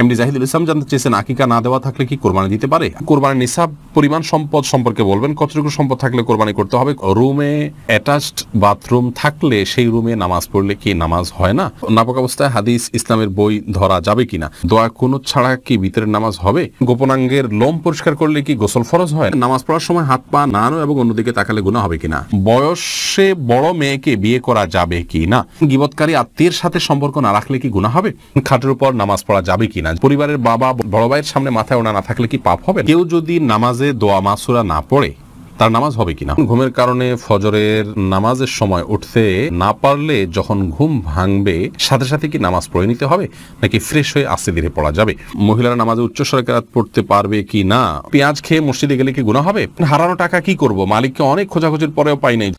MD Zahidul ইসলাম জানতে চেয়েছেন আকিকা না দেওয়া থাকলে কি কোরবানি দিতে পারে কোরবানি নিসাব পরিমাণ সম্পদ সম্পর্কে বলবেন কতটুকু সম্পদ থাকলে কোরবানি করতে হবে রুমে অ্যাটাচড বাথরুম থাকলে সেই রুমে নামাজ পড়লে কি নামাজ হয় না নাপক অবস্থায় হাদিস ইসলামের বই ধরা যাবে কিনা দোয়া কোন ছাড়া কি ভিতরের নামাজ হবে গোপনাঙ্গের লোম পরিষ্কার করলে কি গোসল ফরজ হয় নামাজ পড়ার সময় হাত পা নানো এবং অন্যদিকে তাকালে গুণা হবে কিনা বয়সে বড় মেয়েকে বিয়ে করা যাবে কি না গিবৎকারী আত্মীয়ের সাথে সম্পর্ক না রাখলে কি গুণা হবে খাটের উপর নামাজ পড়া যাবে কিনা না পরিবারের বাবা বড় ভাইয়ের সামনে মাথায় ওনা না থাকলে কি পাপ হবে কেউ যদি নামাজে দোয়া মাসুরা না পড়ে তার নামাজ হবে কিনা ঘুমের কারণে ফজরের নামাজের সময় উঠতে না পারলে যখন ঘুম ভাঙবে সাথে সাথে কি নামাজ পড়ে নিতে হবে নাকি ফ্রেশ হয়ে আস্তে ধীরে পড়া যাবে মহিলারা নামাজে উচ্চ সরকার পড়তে পারবে কি না পেঁয়াজ খেয়ে মসজিদে গেলে কি গুণা হবে হারানো টাকা কি করব মালিককে অনেক খোঁজাখুঁজির পরেও পাই নাই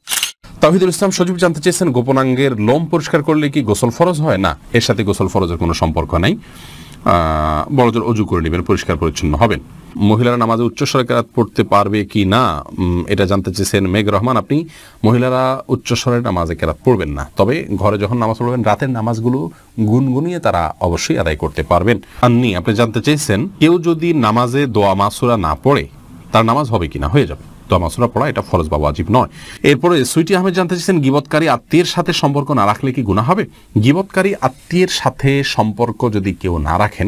তাহিদুল ইসলাম সজীব জানতে চেয়েছেন গোপনাঙ্গের লোম পরিষ্কার করলে কি গোসল ফরজ হয় না এর সাথে গোসল ফরজের কোনো সম্পর্ক নাই বড়জন অজু করে নেবেন পরিষ্কার পরিচ্ছন্ন হবেন মহিলারা নামাজে উচ্চস্বরে কেরাত পড়তে পারবে কি না এটা জানতে চেয়েছেন মেঘ রহমান আপনি মহিলারা স্বরে নামাজে কেরাত পড়বেন না তবে ঘরে যখন নামাজ পড়বেন রাতের নামাজগুলো গুনগুনিয়ে তারা অবশ্যই আদায় করতে পারবেন আপনি জানতে চেয়েছেন কেউ যদি নামাজে দোয়া মাসুরা না পড়ে তার নামাজ হবে কিনা হয়ে যাবে তামাসুরা পড়া এটা ফরজ বা ওয়াজিব নয় এরপরে সুইটি আহমেদ জানতে চেয়েছেন গিবতকারী আত্মীয়ের সাথে সম্পর্ক না রাখলে কি গুণা হবে গিবতকারী আত্মীয়ের সাথে সম্পর্ক যদি কেউ না রাখেন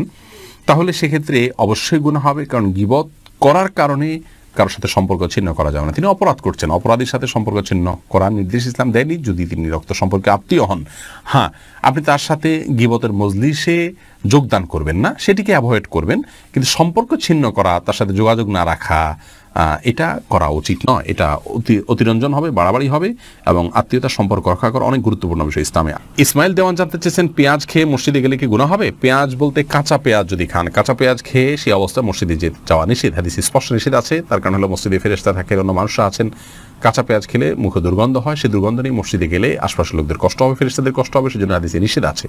তাহলে সেক্ষেত্রে অবশ্যই গুণা হবে কারণ গিবত করার কারণে কারোর সাথে সম্পর্ক ছিন্ন করা যাবে না তিনি অপরাধ করছেন অপরাধীর সাথে সম্পর্ক ছিন্ন করার নির্দেশ ইসলাম দেয়নি যদি তিনি রক্ত সম্পর্কে আত্মীয় হন হ্যাঁ আপনি তার সাথে গিবতের মজলিসে যোগদান করবেন না সেটিকে অ্যাভয়েড করবেন কিন্তু সম্পর্ক ছিন্ন করা তার সাথে যোগাযোগ না রাখা এটা করা উচিত নয় এটা অতি অতিরঞ্জন হবে বাড়াবাড়ি হবে এবং আত্মীয়তা সম্পর্ক রক্ষা করা অনেক গুরুত্বপূর্ণ বিষয় ইসলামে ইসমাইল দেওয়ান জানতে চেয়েছেন পেঁয়াজ খেয়ে মসজিদে গেলে কি গুণা হবে পেঁয়াজ বলতে কাঁচা পেঁয়াজ যদি খান কাঁচা পেঁয়াজ খেয়ে সেই অবস্থায় মসজিদে যে যাওয়া নিষেধ হাদিস স্পষ্ট নিষেধ আছে তার কারণ হলো মসজিদে ফেরেস্তা থাকে অন্য মানুষ আছেন কাঁচা পেঁয়াজ খেলে মুখে দুর্গন্ধ হয় সে দুর্গন্ধ নিয়ে মসজিদে গেলে আশপাশের লোকদের কষ্ট হবে ফেরিস্তাদের কষ্ট হবে সেজন্য হাদিসে নিষেধ আছে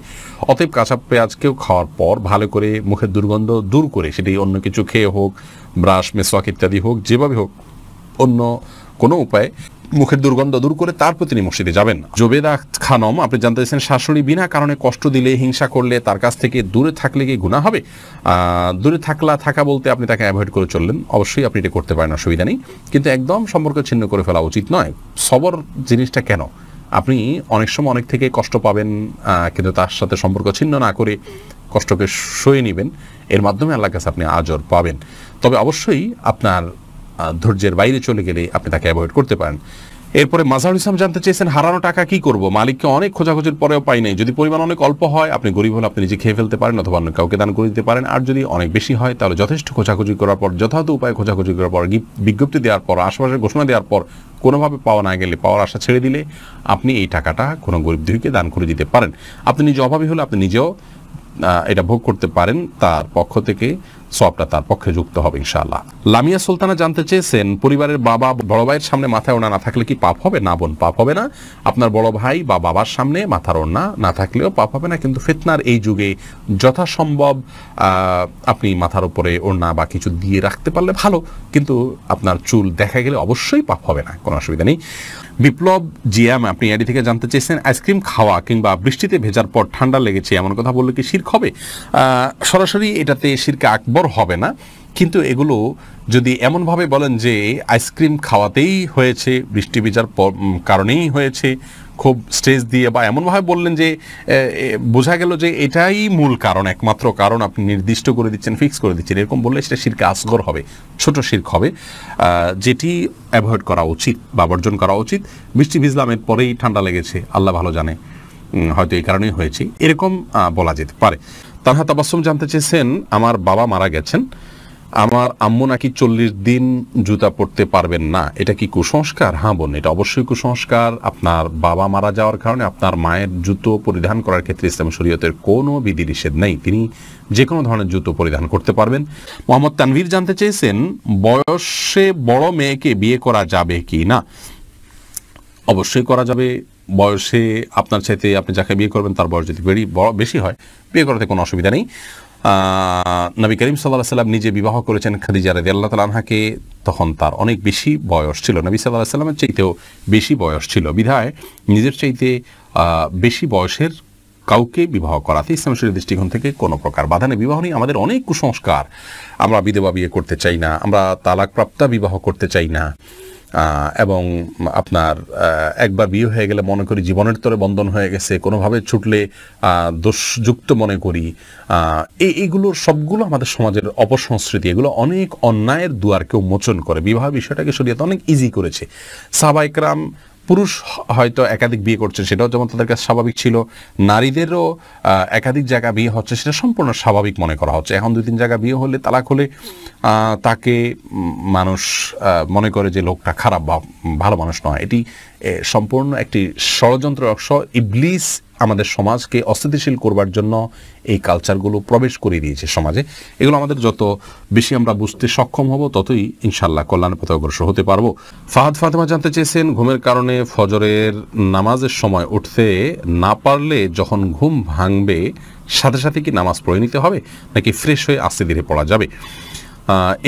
অতএব কাঁচা পেঁয়াজকেও খাওয়ার পর ভালো করে মুখের দুর্গন্ধ দূর করে সেটি অন্য কিছু খেয়ে হোক ব্রাশ মেসওয়াক ইত্যাদি হোক যেভাবে হোক অন্য কোনো উপায়ে মুখের দুর্গন্ধ দূর করে তারপর তিনি মসজিদে যাবেন না জোবেদা খানম আপনি জানতে চাইছেন শাশুড়ি বিনা কারণে কষ্ট দিলে হিংসা করলে তার কাছ থেকে দূরে থাকলে কি গুণা হবে দূরে থাকলা থাকা বলতে আপনি তাকে অ্যাভয়েড করে চললেন অবশ্যই আপনি এটা করতে পারেন অসুবিধা নেই কিন্তু একদম সম্পর্ক ছিন্ন করে ফেলা উচিত নয় সবর জিনিসটা কেন আপনি অনেক সময় অনেক থেকে কষ্ট পাবেন কিন্তু তার সাথে সম্পর্ক ছিন্ন না করে কষ্টকে সয়ে নেবেন এর মাধ্যমে আল্লাহ কাছে আপনি আজর পাবেন তবে অবশ্যই আপনার ধৈর্যের বাইরে চলে গেলে আপনি তাকে অ্যাভয়েড করতে পারেন এরপরে মাজার ইসলাম জানতে চেয়েছেন হারানো টাকা কি করব মালিককে অনেক খোঁজাখোঁজির পরেও পাই নাই যদি পরিমাণ অনেক অল্প হয় আপনি গরিব হলে আপনি নিজে খেয়ে ফেলতে পারেন অথবা অন্য কাউকে দান করে দিতে পারেন আর যদি অনেক বেশি হয় তাহলে যথেষ্ট খোঁজাখুঁজি করার পর যথাযথ উপায়ে খোঁজাখুঁজি করার পর বিজ্ঞপ্তি দেওয়ার পর আশপাশের ঘোষণা দেওয়ার পর কোনোভাবে পাওয়া না গেলে পাওয়ার আশা ছেড়ে দিলে আপনি এই টাকাটা কোনো গরিব দুহিকে দান করে দিতে পারেন আপনি নিজে অভাবী হলে আপনি নিজেও এটা ভোগ করতে পারেন তার পক্ষ থেকে সবটা তার পক্ষে যুক্ত হবে ইনশাআল্লাহ লামিয়া সুলতানা জানতে চেয়েছেন পরিবারের বাবা বড় ভাইয়ের সামনে মাথায় ওনা না থাকলে কি পাপ হবে না বোন পাপ হবে না আপনার বড় ভাই বা বাবার সামনে মাথার ওনা না থাকলেও পাপ হবে না কিন্তু ফিতনার এই যুগে যথাসম্ভব আপনি মাথার উপরে ওড়না বা কিছু দিয়ে রাখতে পারলে ভালো কিন্তু আপনার চুল দেখা গেলে অবশ্যই পাপ হবে না কোনো অসুবিধা নেই বিপ্লব জিয়াম আপনি এডি থেকে জানতে চেয়েছেন আইসক্রিম খাওয়া কিংবা বৃষ্টিতে ভেজার পর ঠান্ডা লেগেছে এমন কথা বললে কি শির্ক হবে সরাসরি এটাতে শিরকে আকবর কার্যকর হবে না কিন্তু এগুলো যদি এমনভাবে বলেন যে আইসক্রিম খাওয়াতেই হয়েছে বৃষ্টি বিচার কারণেই হয়েছে খুব স্টেজ দিয়ে বা এমনভাবে বললেন যে বোঝা গেল যে এটাই মূল কারণ একমাত্র কারণ আপনি নির্দিষ্ট করে দিচ্ছেন ফিক্স করে দিচ্ছেন এরকম বললে সেটা শিরকে আসগর হবে ছোট শির্ক হবে যেটি অ্যাভয়েড করা উচিত বা বর্জন করা উচিত বৃষ্টি ভিজলামের পরেই ঠান্ডা লেগেছে আল্লাহ ভালো জানে হয়তো এই কারণেই হয়েছে এরকম বলা যেতে পারে তারহা তাবাসম জানতে চেয়েছেন আমার বাবা মারা গেছেন আমার আম্মু নাকি চল্লিশ দিন জুতা পরতে পারবেন না এটা কি কুসংস্কার হ্যাঁ বোন এটা অবশ্যই কুসংস্কার আপনার বাবা মারা যাওয়ার কারণে আপনার মায়ের জুতো পরিধান করার ক্ষেত্রে ইসলাম শরীয়তের কোনো বিধি নিষেধ নেই তিনি যে কোনো ধরনের জুতো পরিধান করতে পারবেন মোহাম্মদ তানভীর জানতে চেয়েছেন বয়সে বড় মেয়েকে বিয়ে করা যাবে কি না অবশ্যই করা যাবে বয়সে আপনার চাইতে আপনি যাকে বিয়ে করবেন তার বয়স যদি বড় বেশি হয় বিয়ে করাতে কোনো অসুবিধা নেই নবী করিম সাল্লাহ সাল্লাম নিজে বিবাহ করেছেন খাদিজা রাজি আল্লাহ তালাহাকে তখন তার অনেক বেশি বয়স ছিল নবী সাল্লাহ সাল্লামের চাইতেও বেশি বয়স ছিল বিধায় নিজের চাইতে বেশি বয়সের কাউকে বিবাহ করাতে ইসলাম শরীর দৃষ্টিকোণ থেকে কোনো প্রকার বাধা নেই বিবাহ নেই আমাদের অনেক কুসংস্কার আমরা বিধবা বিয়ে করতে চাই না আমরা তালাকপ্রাপ্তা বিবাহ করতে চাই না এবং আপনার একবার বিয়ে হয়ে গেলে মনে করি জীবনের তরে বন্ধন হয়ে গেছে কোনোভাবে ছুটলে দোষযুক্ত মনে করি এই এইগুলোর সবগুলো আমাদের সমাজের অপসংস্কৃতি এগুলো অনেক অন্যায়ের দুয়ারকে উন্মোচন করে বিবাহ বিষয়টাকে শরীয়ত অনেক ইজি করেছে সাবাইকরাম পুরুষ হয়তো একাধিক বিয়ে করছেন সেটাও যেমন তাদের কাছে স্বাভাবিক ছিল নারীদেরও একাধিক জায়গা বিয়ে হচ্ছে সেটা সম্পূর্ণ স্বাভাবিক মনে করা হচ্ছে এখন দুই তিন জায়গা বিয়ে হলে তালাক হলে তাকে মানুষ মনে করে যে লোকটা খারাপ বা ভালো মানুষ নয় এটি সম্পূর্ণ একটি ষড়যন্ত্র অংশ ইবলিস আমাদের সমাজকে অস্থিতিশীল করবার জন্য এই কালচারগুলো প্রবেশ করে দিয়েছে সমাজে এগুলো আমাদের যত বেশি আমরা বুঝতে সক্ষম হব ততই ইনশাল্লাহ কল্যাণ পথে অগ্রসর হতে পারবো ফাহাদ ফাতেমা জানতে চেয়েছেন ঘুমের কারণে ফজরের নামাজের সময় উঠতে না পারলে যখন ঘুম ভাঙবে সাথে সাথে কি নামাজ পড়ে নিতে হবে নাকি ফ্রেশ হয়ে আস্তে ধীরে পড়া যাবে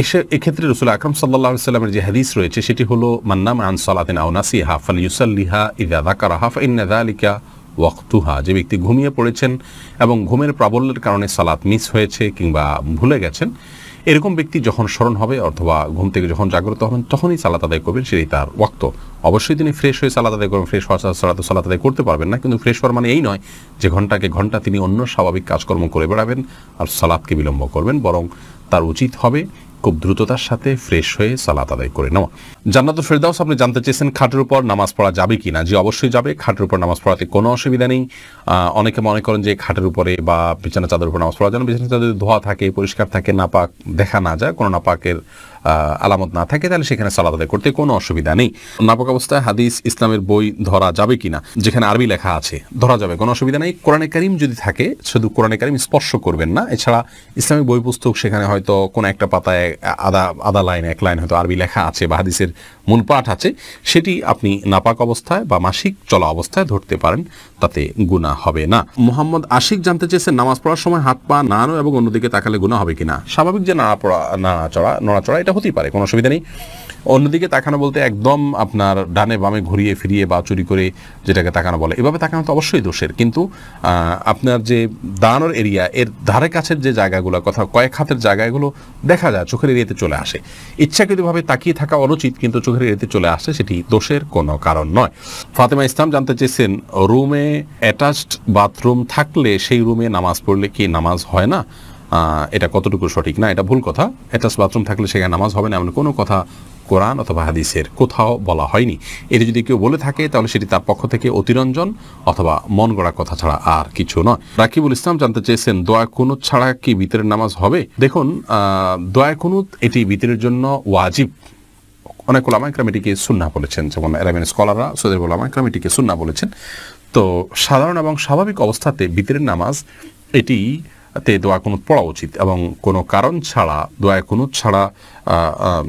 এসে এক্ষেত্রে রসুল আকরম সাল্লা সাল্লামের যে হাদিস রয়েছে সেটি হলো মান্নাম আন সালাতিন আউনাসি হাফাল ইউসাল্লিহা ইদাদা কারা হাফ ইন্নাদালিকা ওয়াক্তুহা যে ব্যক্তি ঘুমিয়ে পড়েছেন এবং ঘুমের প্রাবল্যের কারণে সালাত মিস হয়েছে কিংবা ভুলে গেছেন এরকম ব্যক্তি যখন স্মরণ হবে অথবা ঘুম থেকে যখন জাগ্রত হবেন তখনই সালাত আদায় করবেন সেই তার ওয়াক্ত অবশ্যই তিনি ফ্রেশ হয়ে সালাত আদায় করবেন ফ্রেশ হওয়া সালাত সালাত আদায় করতে পারবেন না কিন্তু ফ্রেশ হওয়ার মানে এই নয় যে ঘন্টাকে ঘন্টা তিনি অন্য স্বাভাবিক কাজকর্ম করে বেড়াবেন আর সালাদকে বিলম্ব করবেন বরং তার উচিত হবে খুব দ্রুততার সাথে ফ্রেশ হয়ে সালাত আদায় করে নেওয়া জান্নাত ফেরদাউস আপনি জানতে চেয়েছেন খাটের উপর নামাজ পড়া যাবে কি না যে অবশ্যই যাবে খাটের উপর নামাজ পড়াতে কোনো অসুবিধা নেই অনেকে মনে করেন যে খাটের উপরে বা বিছানা চাদর উপর নামাজ পড়া যেন বিছানা চাদর ধোয়া থাকে পরিষ্কার থাকে নাপাক দেখা না যায় কোনো নাপাকের আলামত না থাকে তাহলে সেখানে সালাদ আদায় করতে কোনো অসুবিধা নেই নাপক অবস্থায় হাদিস ইসলামের বই ধরা যাবে কিনা যেখানে আরবি লেখা আছে ধরা যাবে কোনো অসুবিধা নেই কোরআনে কারিম যদি থাকে শুধু কোরআনে কারিম স্পর্শ করবেন না এছাড়া ইসলামিক বই পুস্তক সেখানে হয়তো কোনো একটা পাতায় আদা আদা লাইন এক লাইন হয়তো আরবি লেখা আছে বা হাদিসের মূল পাঠ আছে সেটি আপনি নাপাক অবস্থায় বা মাসিক চলা অবস্থায় ধরতে পারেন তাতে গুণা হবে না মোহাম্মদ আশিক জানতে চেয়েছেন নামাজ পড়ার সময় হাত পা নাড়ো এবং অন্যদিকে তাকালে গুণা হবে কিনা স্বাভাবিক যে নাড়া পড়া নাড়াচড়া নড়াচড়া এটা হতেই পারে কোনো অসুবিধা নেই অন্যদিকে তাকানো বলতে একদম আপনার ডানে বামে ঘুরিয়ে ফিরিয়ে বা চুরি করে যেটাকে তাকানো বলে এভাবে তাকানো তো অবশ্যই দোষের কিন্তু আপনার যে দাঁড়ানোর এরিয়া এর ধারে কাছের যে জায়গাগুলো কথা কয়েক হাতের জায়গাগুলো দেখা যায় চোখের এরিয়াতে চলে আসে ইচ্ছাকৃতভাবে তাকিয়ে থাকা অনুচিত কিন্তু চোখের এরিয়াতে চলে আসে সেটি দোষের কোনো কারণ নয় ফাতেমা ইসলাম জানতে চেয়েছেন রুমে অ্যাটাচড বাথরুম থাকলে সেই রুমে নামাজ পড়লে কি নামাজ হয় না এটা কতটুকু সঠিক না এটা ভুল কথা অ্যাটাচ বাথরুম থাকলে সেখানে নামাজ হবে না এমন কোনো কথা কোরআন অথবা হাদিসের কোথাও বলা হয়নি এটা যদি কেউ বলে থাকে তাহলে সেটি তার পক্ষ থেকে অতিরঞ্জন অথবা মন গড়া কথা ছাড়া আর কিছু নয় রাকিবুল ইসলাম জানতে চেয়েছেন দোয়া কুনুত ছাড়া কি বিতরের নামাজ হবে দেখুন দোয়া কুনুত এটি বিতরের জন্য ওয়াজিব অনেক ওলামা এটিকে সুন্না বলেছেন যেমন এরামিন স্কলাররা সৈদের ওলামা এটিকে সুন্না বলেছেন তো সাধারণ এবং স্বাভাবিক অবস্থাতে বিতরের নামাজ এটি তে দোয়া কুনুত পড়া উচিত এবং কোনো কারণ ছাড়া দোয়া কোনো ছাড়া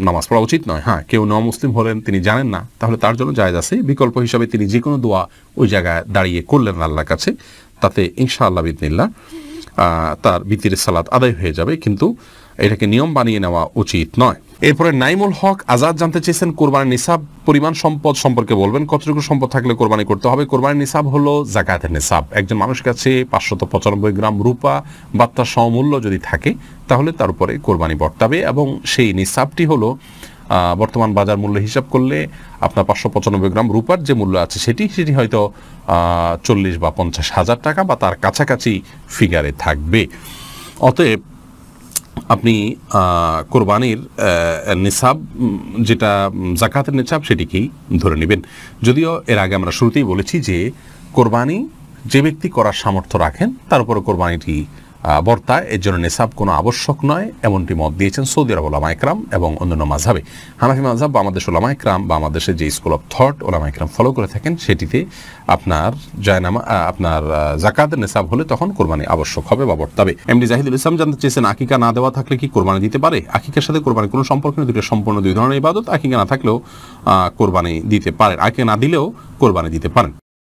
নামাজ পড়া উচিত নয় হ্যাঁ কেউ ন মুসলিম হলেন তিনি জানেন না তাহলে তার জন্য জায়জ আছে বিকল্প হিসাবে তিনি যে কোনো দোয়া ওই জায়গায় দাঁড়িয়ে করলেন আল্লাহর কাছে তাতে ইনশাআল্লাহ বিদিনিল্লা তার বিতির সালাদ আদায় হয়ে যাবে কিন্তু এটাকে নিয়ম বানিয়ে নেওয়া উচিত নয় এরপরে নাইমুল হক আজাদ জানতে চেয়েছেন কোরবানির নিসাব পরিমাণ সম্পদ সম্পর্কে বলবেন কতটুকু সম্পদ থাকলে কোরবানি করতে হবে কোরবানির নিসাব হলো জাকায়াতের নিসাব একজন মানুষ কাছে পাঁচশত পঁচানব্বই গ্রাম রূপা বার্তা সমূল্য যদি থাকে তাহলে তার উপরে কোরবানি বর্তাবে এবং সেই নিসাবটি হলো বর্তমান বাজার মূল্য হিসাব করলে আপনার পাঁচশো পঁচানব্বই গ্রাম রূপার যে মূল্য আছে সেটি সেটি হয়তো চল্লিশ বা পঞ্চাশ হাজার টাকা বা তার কাছাকাছি ফিগারে থাকবে অতএব আপনি কোরবানির নিসাব যেটা জাকাতের নিসাব সেটিকেই ধরে নেবেন যদিও এর আগে আমরা শুরুতেই বলেছি যে কোরবানি যে ব্যক্তি করার সামর্থ্য রাখেন তার উপর কোরবানিটি বর্তায় এর জন্য নেশাব কোনো আবশ্যক নয় এমনটি মত দিয়েছেন সৌদি আরব ওলামা এবং অন্যান্য মাঝাবে হানাফি মাঝাব বা আমাদের ওলামা একরাম বা আমাদের যে স্কুল অফ থট ওলামা একরাম ফলো করে থাকেন সেটিতে আপনার জয়নামা আপনার জাকাত নেশাব হলে তখন কোরবানি আবশ্যক হবে বা বর্তাবে এমডি জাহিদুল ইসলাম জানতে চেয়েছেন আকিকা না দেওয়া থাকলে কি কোরবানি দিতে পারে আকিকার সাথে কোরবানি কোনো সম্পর্ক নেই দুটো সম্পূর্ণ দুই ধরনের ইবাদত আকিকা না থাকলেও কোরবানি দিতে পারেন আকিকা না দিলেও কোরবানি দিতে পারেন